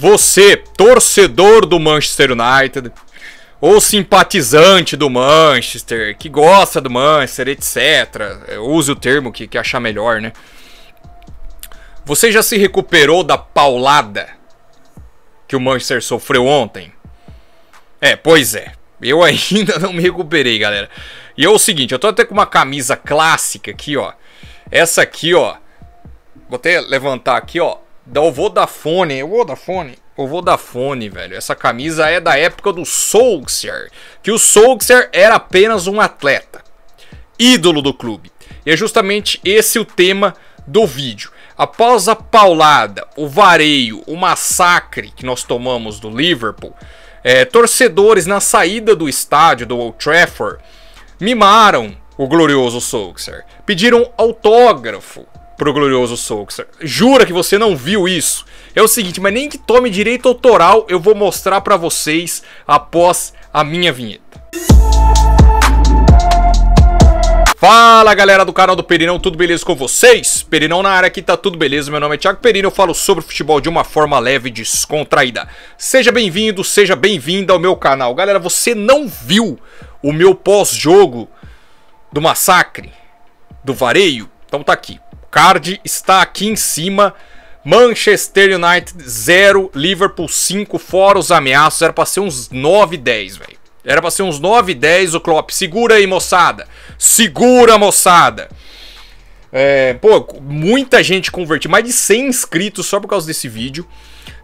Você, torcedor do Manchester United, ou simpatizante do Manchester, que gosta do Manchester, etc. É, use o termo que, que achar melhor, né? Você já se recuperou da paulada que o Manchester sofreu ontem? É, pois é. Eu ainda não me recuperei, galera. E é o seguinte, eu tô até com uma camisa clássica aqui, ó. Essa aqui, ó. Vou até levantar aqui, ó da o Fone o Vodafone, da Fone velho. Essa camisa é da época do Solskjaer, que o Solskjaer era apenas um atleta, ídolo do clube. E é justamente esse o tema do vídeo. Após a paulada, o vareio, o massacre que nós tomamos do Liverpool, é, torcedores na saída do estádio do Old Trafford mimaram o glorioso Solskjaer, pediram autógrafo pro glorioso Souza. Jura que você não viu isso? É o seguinte, mas nem que tome direito autoral, eu vou mostrar para vocês após a minha vinheta. Fala galera do canal do Perinão, tudo beleza com vocês? Perinão na área aqui, tá tudo beleza? Meu nome é Thiago Perino, eu falo sobre futebol de uma forma leve e descontraída. Seja bem-vindo, seja bem-vinda ao meu canal. Galera, você não viu o meu pós-jogo do massacre, do vareio? Então tá aqui card está aqui em cima. Manchester United 0, Liverpool 5, fora os ameaços. Era pra ser uns 9, 10, velho. Era pra ser uns 9, 10 o Klopp. Segura aí, moçada. Segura, moçada. É, pô, muita gente convertida. Mais de 100 inscritos só por causa desse vídeo.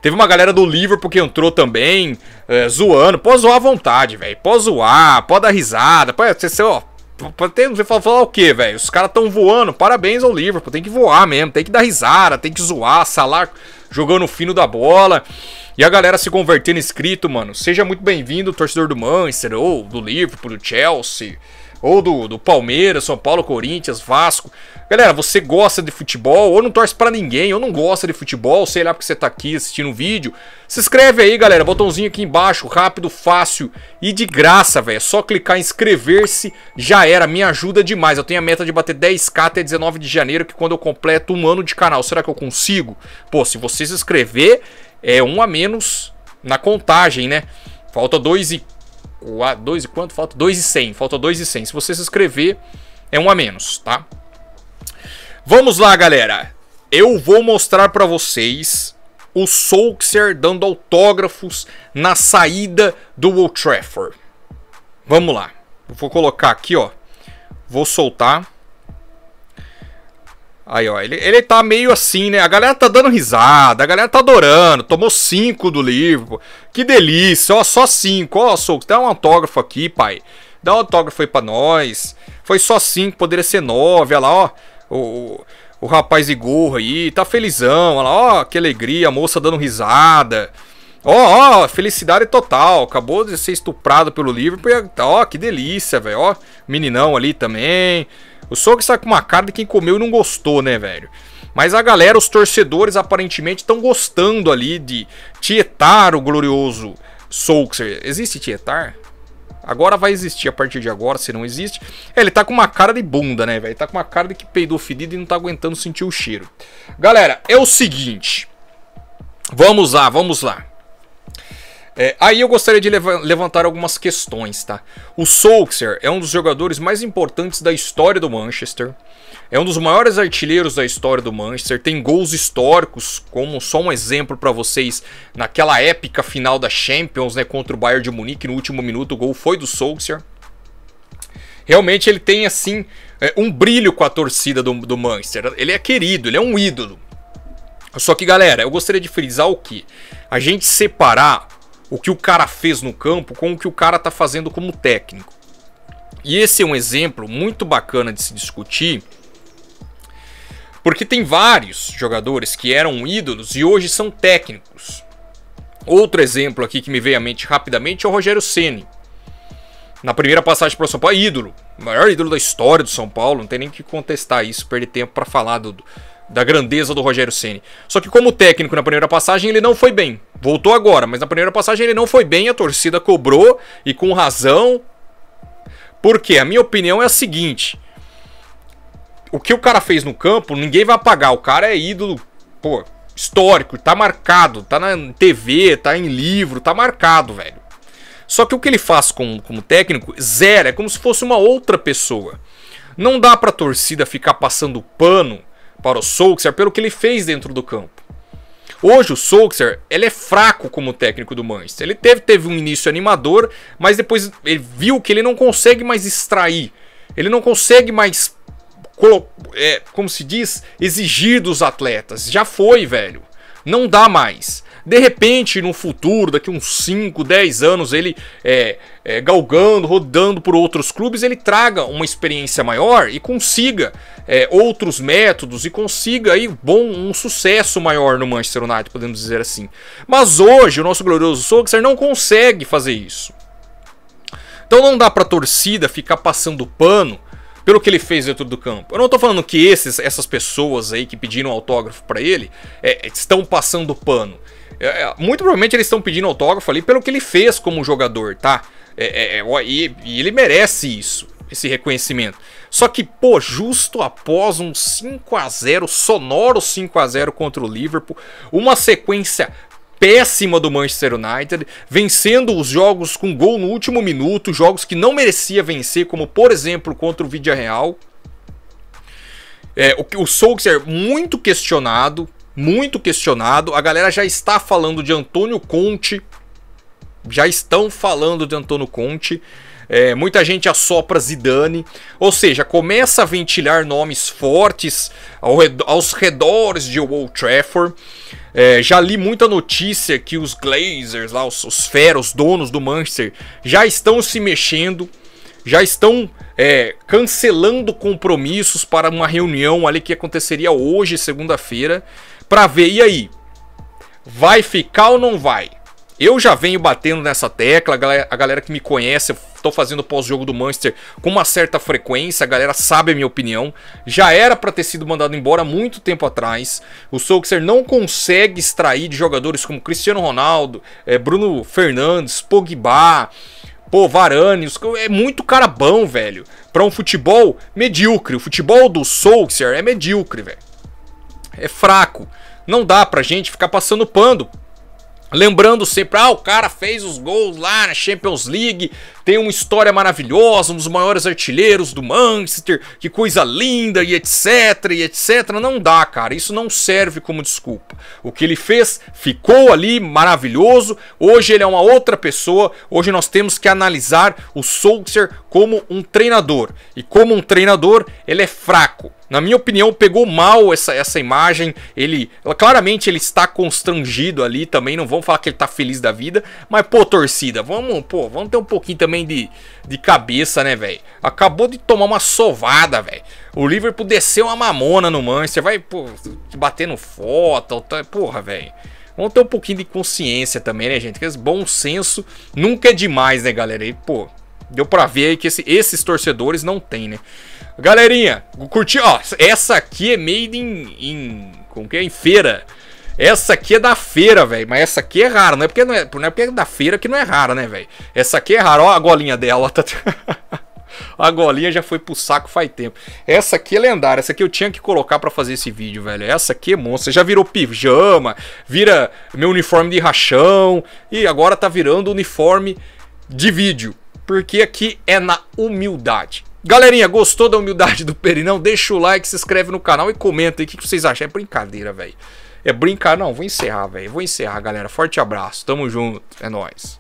Teve uma galera do Liverpool que entrou também, é, zoando. Pode zoar à vontade, velho. Pode zoar, pode dar risada. Pode, ó, pra falar, falar o que, velho. Os caras tão voando, parabéns ao Liverpool, tem que voar mesmo, tem que dar risada, tem que zoar, salar jogando o fino da bola. E a galera se convertendo inscrito, mano. Seja muito bem-vindo, torcedor do Manchester, ou do Liverpool, do Chelsea ou do, do Palmeiras, São Paulo, Corinthians, Vasco. Galera, você gosta de futebol, ou não torce para ninguém, ou não gosta de futebol, sei lá porque você tá aqui assistindo o vídeo. Se inscreve aí, galera, botãozinho aqui embaixo, rápido, fácil e de graça, velho. É só clicar em inscrever-se, já era, me ajuda demais. Eu tenho a meta de bater 10k até 19 de janeiro, que é quando eu completo um ano de canal, será que eu consigo? Pô, se você se inscrever, é um a menos na contagem, né? Falta 2 e 2 e quanto? Falta 2 e 100. Falta 2 e 100. Se você se inscrever, é um a menos, tá? Vamos lá, galera. Eu vou mostrar para vocês o Soulxer dando autógrafos na saída do Old Trafford. Vamos lá. vou colocar aqui, ó. Vou soltar. Aí, ó, ele, ele tá meio assim, né? A galera tá dando risada, a galera tá adorando. Tomou cinco do livro. Que delícia, ó, só cinco. Ó, Souto, dá um autógrafo aqui, pai. Dá um autógrafo aí pra nós. Foi só cinco, poderia ser nove. Olha lá, ó. O, o rapaz de gorro aí, tá felizão. Olha lá, ó, que alegria, a moça dando risada. Ó, oh, oh, felicidade total. Acabou de ser estuprado pelo Liverpool. Ó, oh, que delícia, velho. Ó, oh, meninão ali também. O Sogo está com uma cara de quem comeu e não gostou, né, velho? Mas a galera, os torcedores, aparentemente estão gostando ali de tietar o glorioso Soulxer. Existe tietar? Agora vai existir a partir de agora, se não existe. É, ele tá com uma cara de bunda, né, velho? Tá com uma cara de que peidou fedido e não tá aguentando sentir o cheiro. Galera, é o seguinte. Vamos lá, vamos lá. É, aí eu gostaria de levantar algumas questões, tá? O Solskjaer é um dos jogadores mais importantes da história do Manchester. É um dos maiores artilheiros da história do Manchester. Tem gols históricos, como só um exemplo para vocês, naquela épica final da Champions, né, contra o Bayern de Munique no último minuto, o gol foi do Solskjaer. Realmente ele tem assim é, um brilho com a torcida do, do Manchester. Ele é querido, ele é um ídolo. Só que, galera, eu gostaria de frisar o que? A gente separar o que o cara fez no campo com o que o cara está fazendo como técnico. E esse é um exemplo muito bacana de se discutir, porque tem vários jogadores que eram ídolos e hoje são técnicos. Outro exemplo aqui que me veio à mente rapidamente é o Rogério Ceni. Na primeira passagem para o São Paulo, ídolo, maior ídolo da história do São Paulo, não tem nem que contestar isso, perder tempo para falar do, da grandeza do Rogério Ceni. Só que como técnico na primeira passagem ele não foi bem, Voltou agora, mas na primeira passagem ele não foi bem, a torcida cobrou e com razão. Porque a minha opinião é a seguinte: o que o cara fez no campo, ninguém vai apagar. O cara é ídolo, pô, histórico, tá marcado, tá na TV, tá em livro, tá marcado, velho. Só que o que ele faz com, como técnico, zero, é como se fosse uma outra pessoa. Não dá pra torcida ficar passando pano para o Solskjaer pelo que ele fez dentro do campo. Hoje o Solskjaer, ele é fraco como técnico do Manchester. Ele teve, teve um início animador, mas depois ele viu que ele não consegue mais extrair. Ele não consegue mais, é, como se diz, exigir dos atletas. Já foi, velho. Não dá mais. De repente, no futuro, daqui uns 5, 10 anos, ele é, é, galgando, rodando por outros clubes, ele traga uma experiência maior e consiga é, outros métodos e consiga aí bom, um sucesso maior no Manchester United, podemos dizer assim. Mas hoje o nosso glorioso Solskjaer não consegue fazer isso. Então não dá para a torcida ficar passando pano pelo que ele fez dentro do campo. Eu não tô falando que esses, essas pessoas aí que pediram autógrafo para ele é, é, estão passando pano. É, é, muito provavelmente eles estão pedindo autógrafo ali pelo que ele fez como jogador, tá? É, é e, e ele merece isso, esse reconhecimento. Só que, pô, justo após um 5 a 0 sonoro 5 a 0 contra o Liverpool, uma sequência péssima do Manchester United, vencendo os jogos com gol no último minuto, jogos que não merecia vencer, como por exemplo contra o Villarreal. É, o, o Solskjaer é muito questionado, muito questionado. A galera já está falando de Antônio Conte, já estão falando de Antônio Conte. É, muita gente assopra Zidane, ou seja, começa a ventilar nomes fortes ao redor, aos redores de Old Trafford. É, já li muita notícia que os Glazers, lá, os, os feros, donos do Manchester, já estão se mexendo, já estão é, cancelando compromissos para uma reunião ali que aconteceria hoje, segunda-feira, para ver, e aí? Vai ficar ou não vai? Eu já venho batendo nessa tecla, a galera, a galera que me conhece, eu tô fazendo pós-jogo do Manchester com uma certa frequência, a galera sabe a minha opinião. Já era para ter sido mandado embora há muito tempo atrás. O Solskjaer não consegue extrair de jogadores como Cristiano Ronaldo, é, Bruno Fernandes, Pogba, pô, Varane, é muito cara bom, velho, para um futebol medíocre. O futebol do Solskjaer é medíocre, velho. É fraco. Não dá pra gente ficar passando pano, Lembrando sempre, ah, o cara fez os gols lá na Champions League, tem uma história maravilhosa, um dos maiores artilheiros do Manchester, que coisa linda e etc, e etc. Não dá, cara, isso não serve como desculpa. O que ele fez ficou ali maravilhoso, hoje ele é uma outra pessoa, hoje nós temos que analisar o Solskjaer como um treinador. E como um treinador, ele é fraco. Na minha opinião, pegou mal essa, essa imagem. Ele, claramente ele está constrangido ali também. Não vamos falar que ele está feliz da vida, mas pô, torcida, vamos, pô, vamos ter um pouquinho também de, de cabeça, né, velho? Acabou de tomar uma sovada, velho. O Liverpool desceu uma mamona no Manchester, vai pô, batendo foto, tá, porra, velho. Vamos ter um pouquinho de consciência também, né, gente? Porque bom senso nunca é demais, né, galera? E, pô, deu pra ver aí que esse, esses torcedores não tem, né? Galerinha, curti, ó, essa aqui é made in, in como que é? Em feira. Essa aqui é da feira, velho, mas essa aqui é rara, não é porque não é, não é porque é da feira que não é rara, né, velho? Essa aqui é rara, ó a golinha dela, tá... A golinha já foi pro saco faz tempo. Essa aqui é lendária. Essa aqui eu tinha que colocar para fazer esse vídeo, velho. Essa aqui é monstro. Já virou pijama, vira meu uniforme de rachão. E agora tá virando uniforme de vídeo. Porque aqui é na humildade. Galerinha, gostou da humildade do Perinão? Deixa o like, se inscreve no canal e comenta aí o que, vocês acham. É brincadeira, velho. É brincar, não, vou encerrar, velho. Vou encerrar, galera. Forte abraço, tamo junto, é nóis.